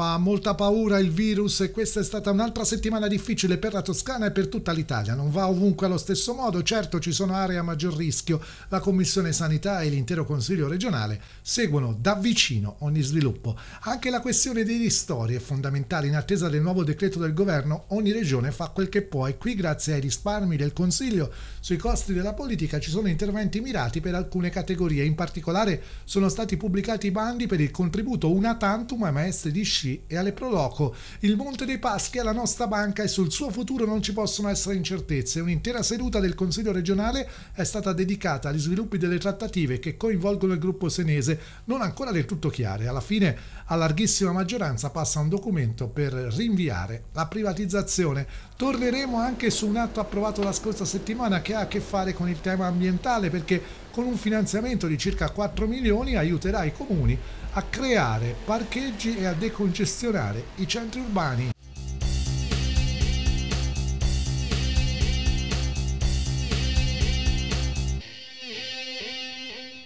fa molta paura il virus e questa è stata un'altra settimana difficile per la Toscana e per tutta l'Italia. Non va ovunque allo stesso modo, certo ci sono aree a maggior rischio. La Commissione Sanità e l'intero Consiglio regionale seguono da vicino ogni sviluppo. Anche la questione dei ristori è fondamentale. In attesa del nuovo decreto del governo, ogni regione fa quel che può e qui grazie ai risparmi del Consiglio sui costi della politica ci sono interventi mirati per alcune categorie. In particolare sono stati pubblicati i bandi per il contributo una tantum ai maestri di sci e alle Proloco. Il Monte dei Paschi è la nostra banca e sul suo futuro non ci possono essere incertezze. Un'intera seduta del Consiglio regionale è stata dedicata agli sviluppi delle trattative che coinvolgono il gruppo senese, non ancora del tutto chiare. Alla fine, a larghissima maggioranza, passa un documento per rinviare la privatizzazione. Torneremo anche su un atto approvato la scorsa settimana che ha a che fare con il tema ambientale perché con un finanziamento di circa 4 milioni aiuterà i comuni a creare parcheggi e a decongestionare i centri urbani.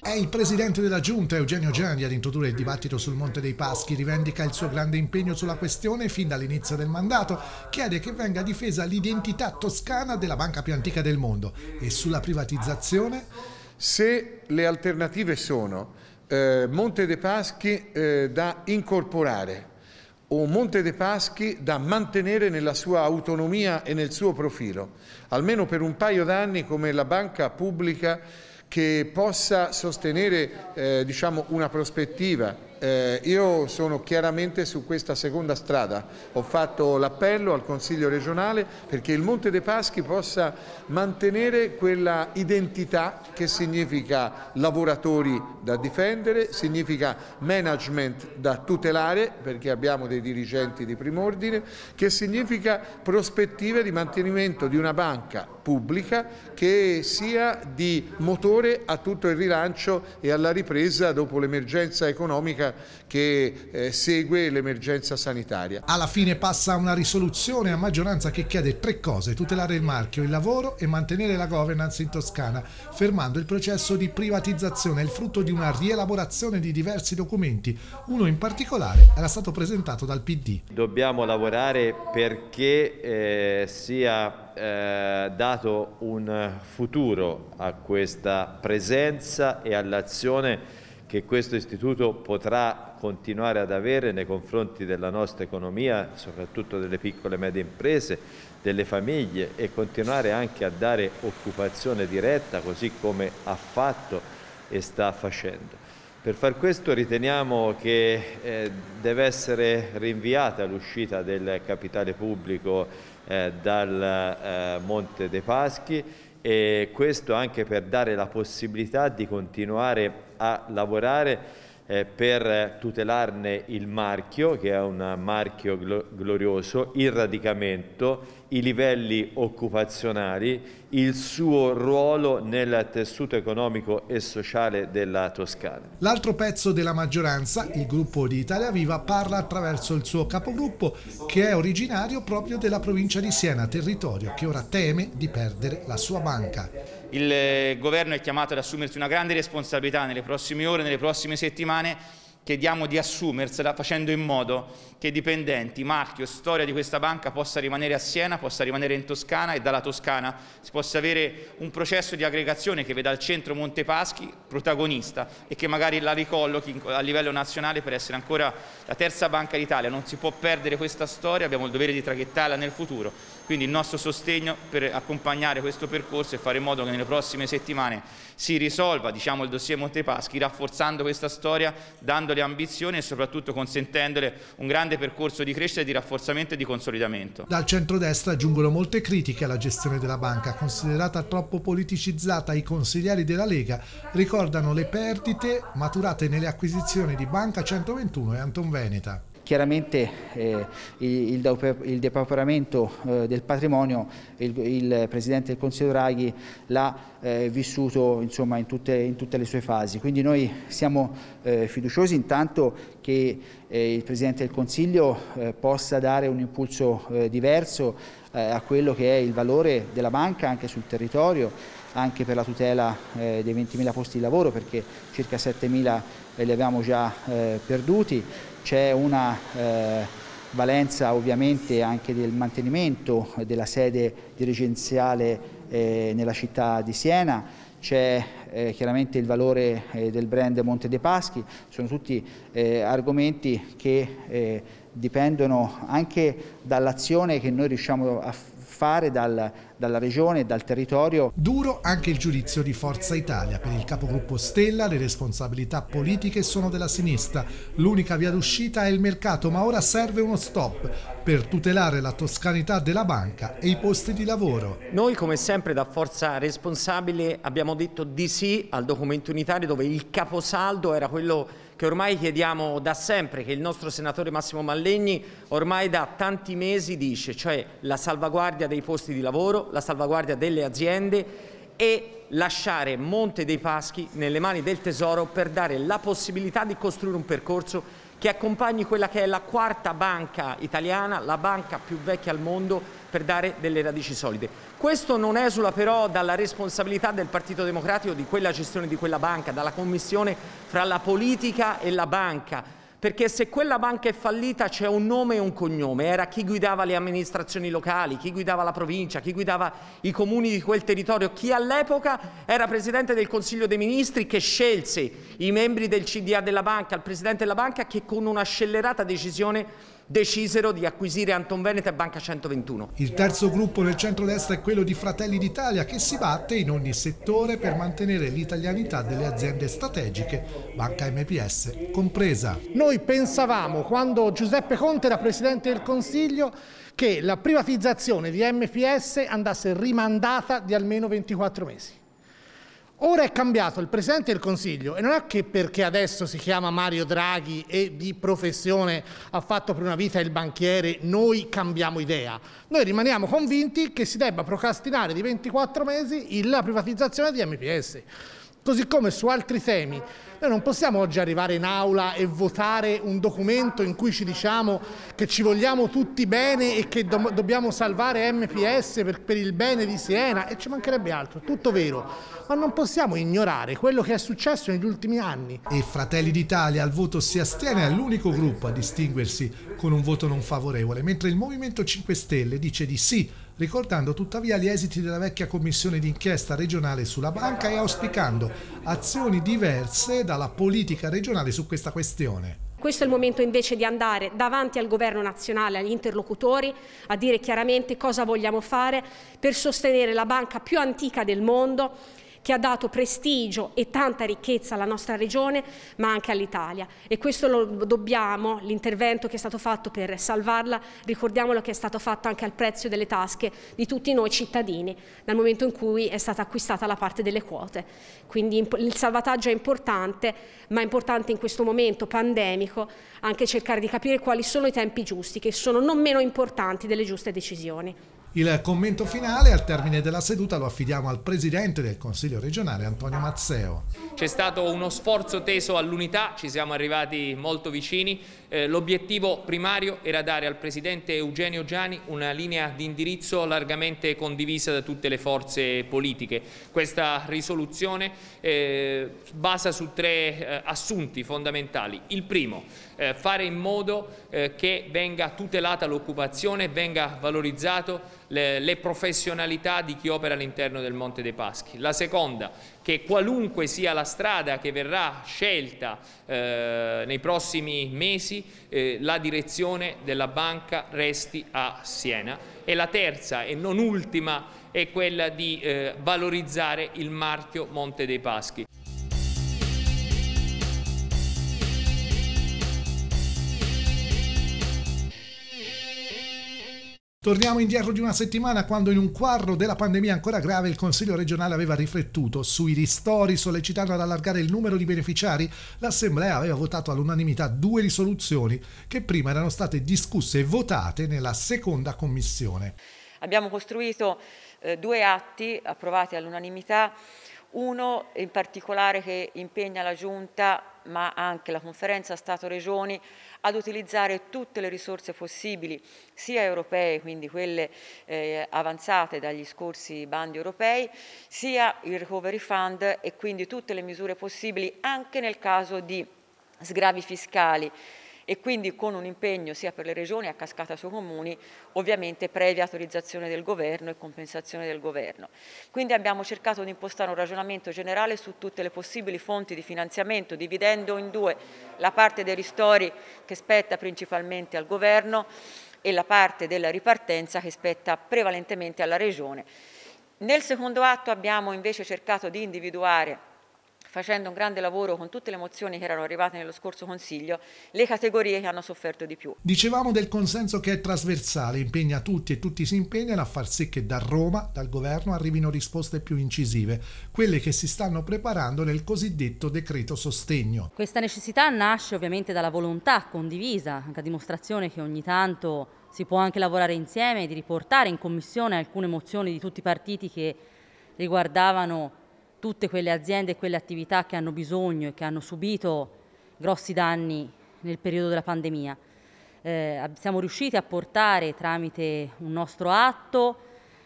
È il presidente della giunta Eugenio Gianni ad introdurre il dibattito sul Monte dei Paschi, rivendica il suo grande impegno sulla questione fin dall'inizio del mandato, chiede che venga difesa l'identità toscana della banca più antica del mondo e sulla privatizzazione. Se le alternative sono eh, Monte dei Paschi eh, da incorporare o Monte dei Paschi da mantenere nella sua autonomia e nel suo profilo, almeno per un paio d'anni come la banca pubblica che possa sostenere eh, diciamo, una prospettiva eh, io sono chiaramente su questa seconda strada, ho fatto l'appello al Consiglio regionale perché il Monte dei Paschi possa mantenere quella identità che significa lavoratori da difendere, significa management da tutelare perché abbiamo dei dirigenti di prim'ordine, che significa prospettive di mantenimento di una banca pubblica che sia di motore a tutto il rilancio e alla ripresa dopo l'emergenza economica politica che eh, segue l'emergenza sanitaria. Alla fine passa una risoluzione a maggioranza che chiede tre cose, tutelare il marchio, il lavoro e mantenere la governance in Toscana, fermando il processo di privatizzazione, il frutto di una rielaborazione di diversi documenti, uno in particolare era stato presentato dal PD. Dobbiamo lavorare perché eh, sia eh, dato un futuro a questa presenza e all'azione che questo istituto potrà continuare ad avere nei confronti della nostra economia, soprattutto delle piccole e medie imprese, delle famiglie e continuare anche a dare occupazione diretta così come ha fatto e sta facendo. Per far questo riteniamo che eh, deve essere rinviata l'uscita del capitale pubblico eh, dal eh, Monte dei Paschi e questo anche per dare la possibilità di continuare a lavorare eh, per tutelarne il marchio, che è un marchio glorioso, il radicamento, i livelli occupazionali, il suo ruolo nel tessuto economico e sociale della Toscana. L'altro pezzo della maggioranza, il gruppo di Italia Viva, parla attraverso il suo capogruppo che è originario proprio della provincia di Siena, territorio che ora teme di perdere la sua banca. Il eh, governo è chiamato ad assumersi una grande responsabilità nelle prossime ore, nelle prossime settimane chiediamo di assumersela facendo in modo che dipendenti, marchio, storia di questa banca possa rimanere a Siena, possa rimanere in Toscana e dalla Toscana si possa avere un processo di aggregazione che veda il centro Montepaschi protagonista e che magari la ricollochi a livello nazionale per essere ancora la terza banca d'Italia. Non si può perdere questa storia, abbiamo il dovere di traghettarla nel futuro quindi il nostro sostegno per accompagnare questo percorso e fare in modo che nelle prossime settimane si risolva diciamo, il dossier Montepaschi, rafforzando questa storia, dandole ambizione e soprattutto consentendole un grande percorso di crescita, di rafforzamento e di consolidamento. Dal centrodestra giungono molte critiche alla gestione della banca, considerata troppo politicizzata. I consiglieri della Lega ricordano le perdite maturate nelle acquisizioni di Banca 121 e Anton Veneta. Chiaramente eh, il, il depauperamento eh, del patrimonio il, il, Presidente del Consiglio Draghi l'ha eh, vissuto insomma, in, tutte, in, tutte, le sue fasi. Quindi noi siamo eh, fiduciosi intanto che eh, il Presidente del Consiglio eh, possa dare un impulso diverso a quello che è il valore della banca anche sul territorio anche per la tutela eh, dei 20.000 posti di lavoro perché circa 7.000 li abbiamo già eh, perduti c'è una eh, valenza ovviamente anche del mantenimento della sede dirigenziale eh, nella città di Siena, c'è eh, chiaramente il valore eh, del brand Monte dei Paschi, sono tutti eh, argomenti che eh, dipendono anche dall'azione che noi riusciamo a fare fare dal, dalla regione e dal territorio. Duro anche il giudizio di Forza Italia. Per il capogruppo Stella le responsabilità politiche sono della sinistra. L'unica via d'uscita è il mercato, ma ora serve uno stop per tutelare la toscanità della banca e i posti di lavoro. Noi come sempre da Forza Responsabile abbiamo detto di sì al documento unitario dove il caposaldo era quello che ormai chiediamo da sempre, che il nostro senatore Massimo Mallegni ormai da tanti mesi dice, cioè la salvaguardia dei posti di lavoro, la salvaguardia delle aziende e lasciare Monte dei Paschi nelle mani del Tesoro per dare la possibilità di costruire un percorso che accompagni quella che è la quarta banca italiana, la banca più vecchia al mondo, per dare delle radici solide. Questo non esula però dalla responsabilità del Partito Democratico di quella gestione di quella banca, dalla commissione fra la politica e la banca perché se quella banca è fallita c'è un nome e un cognome, era chi guidava le amministrazioni locali, chi guidava la provincia, chi guidava i comuni di quel territorio, chi all'epoca era presidente del Consiglio dei Ministri che scelse i membri del CDA della banca, il presidente della banca che con una scellerata decisione decisero di acquisire Anton Veneto e Banca 121. Il terzo gruppo nel centro-destra è quello di Fratelli d'Italia che si batte in ogni settore per mantenere l'italianità delle aziende strategiche, Banca MPS compresa. Noi pensavamo quando Giuseppe Conte era Presidente del Consiglio che la privatizzazione di MPS andasse rimandata di almeno 24 mesi. Ora è cambiato il Presidente del Consiglio e non è che perché adesso si chiama Mario Draghi e di professione ha fatto per una vita il banchiere, noi cambiamo idea. Noi rimaniamo convinti che si debba procrastinare di 24 mesi la privatizzazione di MPS. Così come su altri temi noi non possiamo oggi arrivare in aula e votare un documento in cui ci diciamo che ci vogliamo tutti bene e che do dobbiamo salvare MPS per, per il bene di Siena e ci mancherebbe altro, tutto vero. Ma non possiamo ignorare quello che è successo negli ultimi anni. E Fratelli d'Italia al voto si astiene, è l'unico gruppo a distinguersi con un voto non favorevole, mentre il Movimento 5 Stelle dice di sì ricordando tuttavia gli esiti della vecchia commissione d'inchiesta regionale sulla banca e auspicando azioni diverse dalla politica regionale su questa questione. Questo è il momento invece di andare davanti al governo nazionale, agli interlocutori, a dire chiaramente cosa vogliamo fare per sostenere la banca più antica del mondo, che ha dato prestigio e tanta ricchezza alla nostra regione ma anche all'Italia e questo lo dobbiamo, l'intervento che è stato fatto per salvarla, ricordiamolo che è stato fatto anche al prezzo delle tasche di tutti noi cittadini dal momento in cui è stata acquistata la parte delle quote. Quindi il salvataggio è importante ma è importante in questo momento pandemico anche cercare di capire quali sono i tempi giusti che sono non meno importanti delle giuste decisioni. Il commento finale al termine della seduta lo affidiamo al Presidente del Consiglio regionale Antonio Mazzeo. C'è stato uno sforzo teso all'unità, ci siamo arrivati molto vicini, eh, L'obiettivo primario era dare al Presidente Eugenio Giani una linea di indirizzo largamente condivisa da tutte le forze politiche. Questa risoluzione eh, basa su tre eh, assunti fondamentali. Il primo, eh, fare in modo eh, che venga tutelata l'occupazione, venga valorizzato le, le professionalità di chi opera all'interno del Monte dei Paschi. La seconda, che qualunque sia la strada che verrà scelta eh, nei prossimi mesi, eh, la direzione della banca resti a Siena. E la terza e non ultima è quella di eh, valorizzare il marchio Monte dei Paschi. Torniamo indietro di una settimana quando in un quadro della pandemia ancora grave il Consiglio regionale aveva riflettuto sui ristori sollecitando ad allargare il numero di beneficiari, l'Assemblea aveva votato all'unanimità due risoluzioni che prima erano state discusse e votate nella seconda commissione. Abbiamo costruito eh, due atti approvati all'unanimità, uno in particolare che impegna la Giunta ma anche la conferenza Stato-Regioni ad utilizzare tutte le risorse possibili, sia europee, quindi quelle eh, avanzate dagli scorsi bandi europei, sia il Recovery Fund e quindi tutte le misure possibili anche nel caso di sgravi fiscali e quindi con un impegno sia per le regioni a cascata sui comuni, ovviamente previa autorizzazione del governo e compensazione del governo. Quindi abbiamo cercato di impostare un ragionamento generale su tutte le possibili fonti di finanziamento, dividendo in due la parte dei ristori che spetta principalmente al governo e la parte della ripartenza che spetta prevalentemente alla regione. Nel secondo atto abbiamo invece cercato di individuare facendo un grande lavoro con tutte le mozioni che erano arrivate nello scorso Consiglio, le categorie che hanno sofferto di più. Dicevamo del consenso che è trasversale, impegna tutti e tutti si impegnano a far sì che da Roma, dal governo, arrivino risposte più incisive, quelle che si stanno preparando nel cosiddetto decreto sostegno. Questa necessità nasce ovviamente dalla volontà condivisa, anche a dimostrazione che ogni tanto si può anche lavorare insieme, di riportare in commissione alcune mozioni di tutti i partiti che riguardavano tutte quelle aziende e quelle attività che hanno bisogno e che hanno subito grossi danni nel periodo della pandemia. Eh, siamo riusciti a portare tramite un nostro atto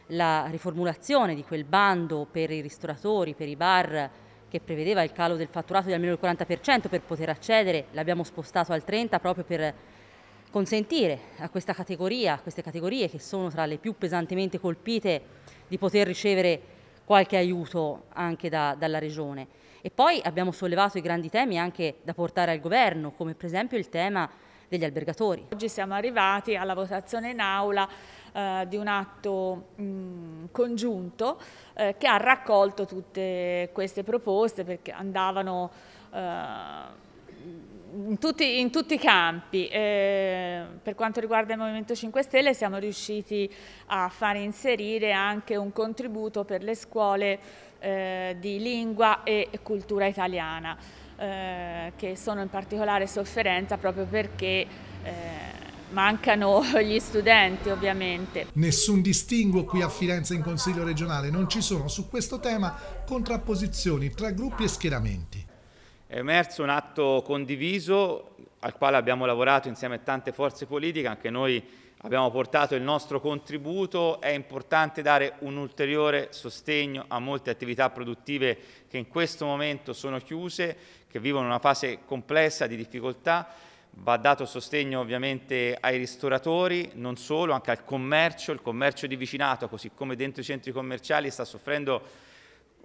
la riformulazione di quel bando per i ristoratori, per i bar, che prevedeva il calo del fatturato di almeno il 40% per poter accedere, l'abbiamo spostato al 30% proprio per consentire a questa categoria, a queste categorie che sono tra le più pesantemente colpite, di poter ricevere qualche aiuto anche da, dalla Regione. E poi abbiamo sollevato i grandi temi anche da portare al governo, come per esempio il tema degli albergatori. Oggi siamo arrivati alla votazione in aula eh, di un atto mh, mm, congiunto eh, che ha raccolto tutte queste proposte perché andavano... Eh, in tutti, in tutti, i campi. Eh, per quanto riguarda il Movimento 5 Stelle siamo riusciti a far inserire anche un contributo per le scuole eh, di lingua e cultura italiana, eh, che sono in particolare sofferenza proprio perché eh, mancano gli studenti ovviamente. Nessun distinguo qui a Firenze in Consiglio regionale, non ci sono su questo tema contrapposizioni tra gruppi e schieramenti. È emerso un atto condiviso al quale abbiamo lavorato insieme a tante forze politiche, anche noi abbiamo portato il nostro contributo, è importante dare un ulteriore sostegno a molte attività produttive che in questo momento sono chiuse, che vivono una fase complessa di difficoltà. Va dato sostegno ovviamente ai ristoratori, non solo, anche al commercio, il commercio di vicinato, così come dentro i centri commerciali sta soffrendo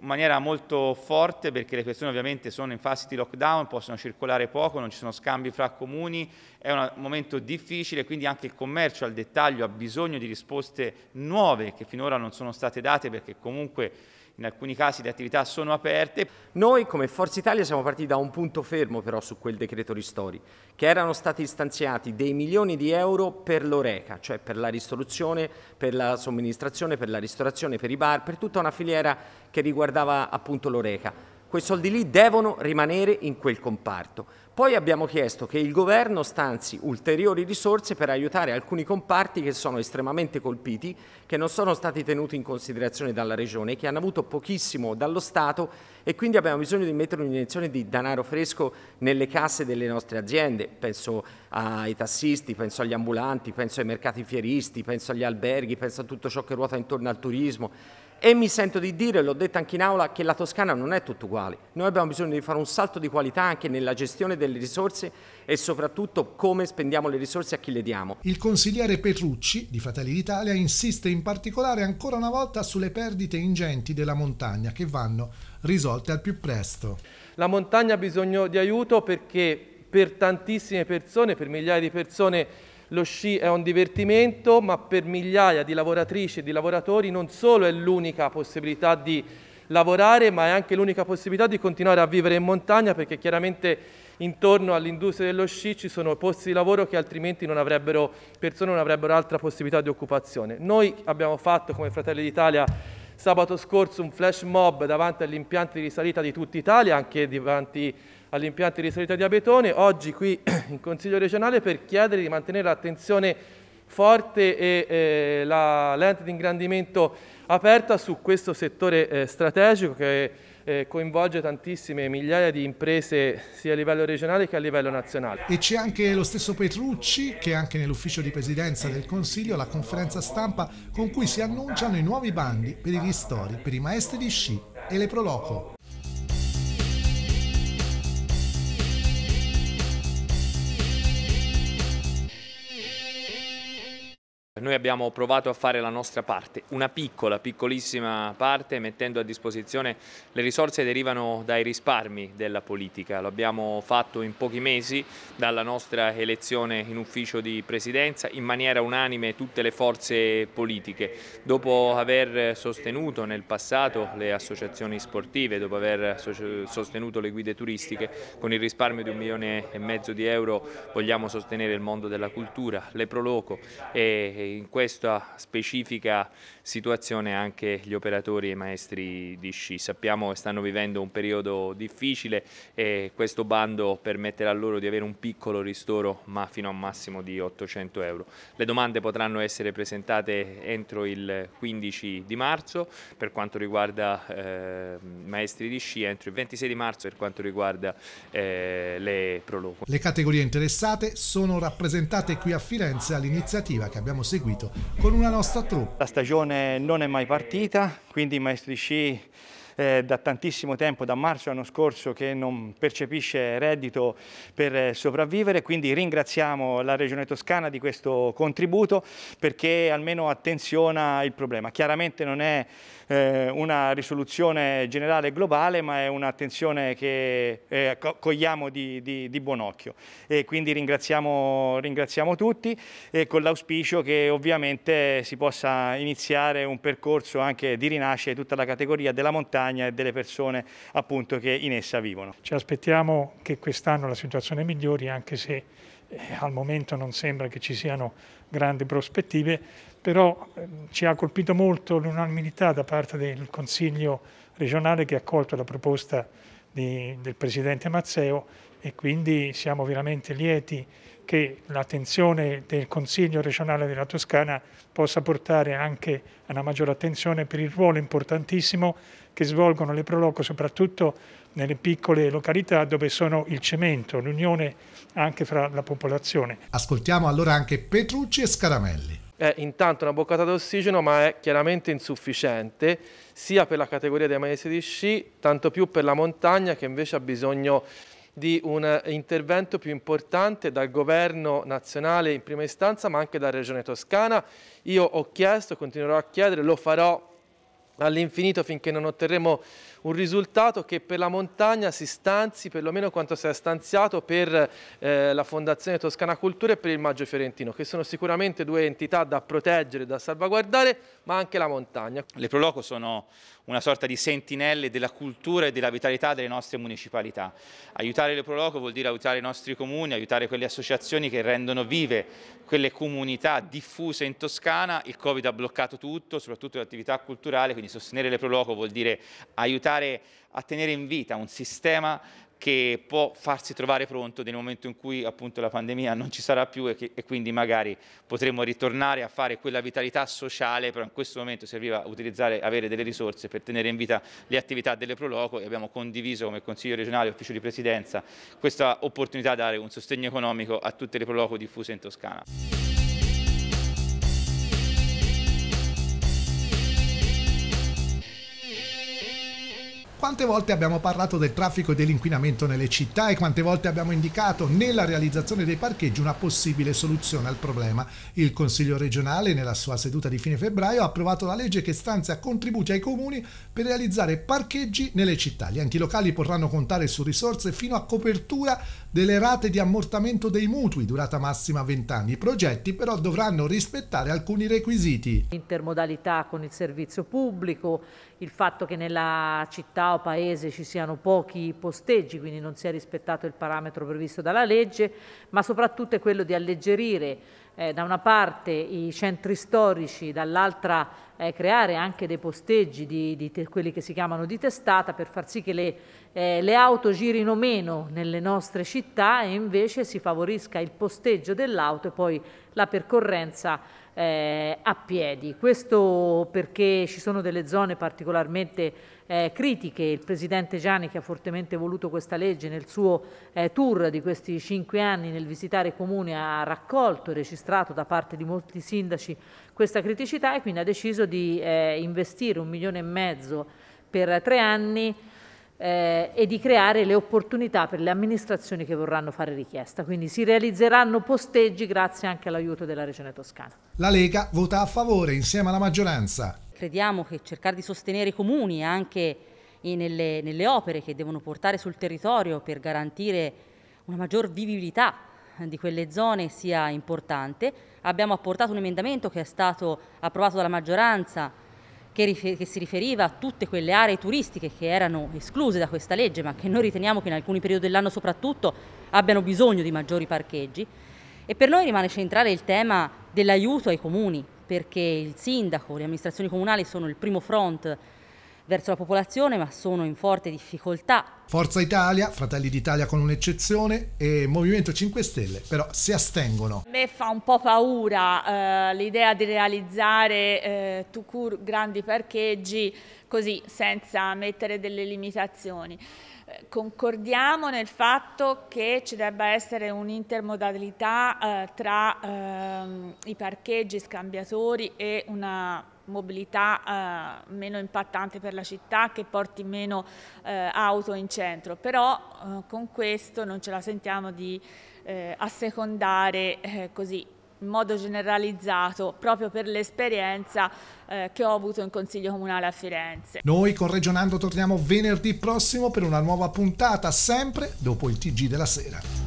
in maniera molto forte perché le persone ovviamente sono in fase di lockdown, possono circolare poco, non ci sono scambi fra comuni, è un momento difficile, quindi anche il commercio al dettaglio ha bisogno di risposte nuove che finora non sono state date perché comunque in alcuni casi le attività sono aperte. Noi come Forza Italia siamo partiti da un punto fermo però su quel decreto ristori, che erano stati stanziati dei milioni di euro per l'oreca, cioè per la risoluzione, per la somministrazione, per la ristorazione, per i bar, per tutta una filiera che riguardava appunto l'oreca. Quei soldi lì devono rimanere in quel comparto. Poi abbiamo chiesto che il governo stanzi ulteriori risorse per aiutare alcuni comparti che sono estremamente colpiti, che non sono stati tenuti in considerazione dalla Regione, che hanno avuto pochissimo dallo Stato e quindi abbiamo bisogno di mettere un'iniezione di denaro fresco nelle casse delle nostre aziende. Penso ai tassisti, penso agli ambulanti, penso ai mercati fieristi, penso agli alberghi, penso a tutto ciò che ruota intorno al turismo e mi sento di dire, l'ho detto anche in aula, che la Toscana non è tutto uguale. Noi abbiamo bisogno di fare un salto di qualità anche nella gestione delle risorse e soprattutto come spendiamo le risorse a chi le diamo. Il consigliere Petrucci di Fratelli d'Italia insiste in particolare ancora una volta sulle perdite ingenti della montagna che vanno risolte al più presto. La montagna ha bisogno di aiuto perché per tantissime persone, per migliaia di persone lo sci è un divertimento, ma per migliaia di lavoratrici e di lavoratori non solo è l'unica possibilità di lavorare, ma è anche l'unica possibilità di continuare a vivere in montagna perché chiaramente intorno all'industria dello sci ci sono posti di lavoro che altrimenti non avrebbero, persone non avrebbero altra possibilità di occupazione. Noi abbiamo fatto come Fratelli d'Italia sabato scorso un flash mob davanti agli impianti di risalita di tutta Italia, anche davanti impianti di risalita di Abetone, oggi qui in Consiglio regionale per chiedere di mantenere l'attenzione forte e eh, la lente di ingrandimento aperta su questo settore eh, strategico che eh, coinvolge tantissime migliaia di imprese sia a livello regionale che a livello nazionale. E c'è anche lo stesso Petrucci che anche nell'ufficio di presidenza del Consiglio la conferenza stampa con cui si annunciano i nuovi bandi per i ristori per i maestri di sci e le Proloco. Noi abbiamo provato a fare la nostra parte, una piccola, piccolissima parte, mettendo a disposizione le risorse derivano dai risparmi della politica. Lo abbiamo fatto in pochi mesi dalla nostra elezione in ufficio di presidenza, in maniera unanime tutte le forze politiche. Dopo aver sostenuto nel passato le associazioni sportive, dopo aver sostenuto le guide turistiche, con il risparmio di un milione e mezzo di euro vogliamo sostenere il mondo della cultura, le proloco e in questa specifica situazione anche gli operatori e i maestri di sci. Sappiamo che stanno vivendo un periodo difficile e questo bando permetterà loro di avere un piccolo ristoro ma fino a un massimo di 800 euro. Le domande potranno essere presentate entro il 15 di marzo per quanto riguarda eh, maestri di sci, entro il 26 di marzo per quanto riguarda eh, le proloco. Le categorie interessate sono rappresentate qui a Firenze all'iniziativa che abbiamo seguito proseguito con una nostra truppa. La stagione non è mai partita, quindi i maestri sci eh, da tantissimo tempo, da marzo l'anno scorso, che non percepisce reddito per eh, sopravvivere, quindi ringraziamo la Regione Toscana di questo contributo perché almeno attenziona il problema. Chiaramente non è eh, una risoluzione generale e globale, ma è un'attenzione che eh, cogliamo di, di, di, buon occhio e quindi ringraziamo, ringraziamo tutti con l'auspicio che ovviamente si possa iniziare un percorso anche di rinascita di tutta la categoria della montagna montagna e delle persone appunto che in essa vivono. Ci aspettiamo che quest'anno la situazione migliori anche se eh, al momento non sembra che ci siano grandi prospettive, però ehm, ci ha colpito molto l'unanimità da parte del Consiglio regionale che ha accolto la proposta di, del Presidente Mazzeo e quindi siamo veramente lieti che l'attenzione del Consiglio regionale della Toscana possa portare anche a una maggiore attenzione per il ruolo importantissimo che svolgono le Proloco soprattutto nelle piccole località dove sono il cemento, l'unione anche fra la popolazione. Ascoltiamo allora anche Petrucci e Scaramelli è intanto una boccata d'ossigeno ma è chiaramente insufficiente sia per la categoria dei maestri di sci tanto più per la montagna che invece ha bisogno di un intervento più importante dal governo nazionale in prima istanza ma anche dalla regione toscana. Io ho chiesto, continuerò a chiedere, lo farò all'infinito finché non otterremo un risultato che per la montagna si stanzi perlomeno quanto si è stanziato per eh, la Fondazione Toscana Cultura e per il Maggio Fiorentino, che sono sicuramente due entità da proteggere, da salvaguardare, ma anche la montagna. Le Proloco sono una sorta di sentinelle della cultura e della vitalità delle nostre municipalità. Aiutare le Proloco vuol dire aiutare i nostri comuni, aiutare quelle associazioni che rendono vive quelle comunità diffuse in Toscana. Il Covid ha bloccato tutto, soprattutto l'attività culturale, quindi sostenere le Proloco vuol dire aiutare a tenere in vita un sistema che può farsi trovare pronto nel momento in cui appunto la pandemia non ci sarà più e, che, e, quindi magari potremo ritornare a fare quella vitalità sociale, però in questo momento serviva utilizzare, avere delle risorse per tenere in vita le attività delle Proloco e abbiamo condiviso come Consiglio regionale e Ufficio di Presidenza questa opportunità di dare un sostegno economico a tutte le Proloco diffuse in Toscana. Quante volte abbiamo parlato del traffico e dell'inquinamento nelle città e quante volte abbiamo indicato nella realizzazione dei parcheggi una possibile soluzione al problema. Il Consiglio regionale nella sua seduta di fine febbraio ha approvato la legge che stanzia contributi ai comuni per realizzare parcheggi nelle città. Gli enti locali potranno contare su risorse fino a copertura delle rate di ammortamento dei mutui durata massima 20 anni. I progetti però dovranno rispettare alcuni requisiti. Intermodalità con il servizio pubblico, il fatto che nella città o paese ci siano pochi posteggi, quindi non sia rispettato il parametro previsto dalla legge, ma soprattutto è quello di alleggerire eh, da una parte i centri storici, dall'altra eh, creare anche dei posteggi di, di quelli che si chiamano di testata per far sì che le eh, le auto girino meno nelle nostre città e invece si favorisca il posteggio dell'auto e poi la percorrenza eh, a piedi. Questo perché ci sono delle zone particolarmente eh, critiche. Il Presidente Gianni, che ha fortemente voluto questa legge nel suo eh, tour di questi cinque anni nel visitare i comuni, ha raccolto e registrato da parte di molti sindaci questa criticità e quindi ha deciso di eh, investire un milione e mezzo per tre anni eh, e di creare le opportunità per le amministrazioni che vorranno fare richiesta. Quindi si realizzeranno posteggi grazie anche all'aiuto della Regione Toscana. La Lega vota a favore insieme alla maggioranza. Crediamo che cercare di sostenere i comuni anche nelle, nelle opere che devono portare sul territorio per garantire una maggior vivibilità di quelle zone sia importante. Abbiamo apportato un emendamento che è stato approvato dalla maggioranza che, che, si riferiva a tutte quelle aree turistiche che erano escluse da questa legge, ma che noi riteniamo che in alcuni periodi dell'anno soprattutto abbiano bisogno di maggiori parcheggi. E per noi rimane centrale il tema dell'aiuto ai comuni, perché il sindaco, le amministrazioni comunali sono il primo front verso la popolazione, ma sono in forte difficoltà. Forza Italia, Fratelli d'Italia con un'eccezione e Movimento 5 Stelle, però si astengono. A me fa un po' paura eh, l'idea di realizzare eh, grandi parcheggi così, senza mettere delle limitazioni concordiamo nel fatto che ci debba essere un'intermodalità eh, tra ehm, i parcheggi scambiatori e una mobilità eh, meno impattante per la città che porti meno eh, auto in centro, però eh, con questo non ce la sentiamo di eh, assecondare eh, così in modo generalizzato proprio per l'esperienza eh, che ho avuto in Consiglio Comunale a Firenze. Noi con Regionando torniamo venerdì prossimo per una nuova puntata sempre dopo il TG della sera.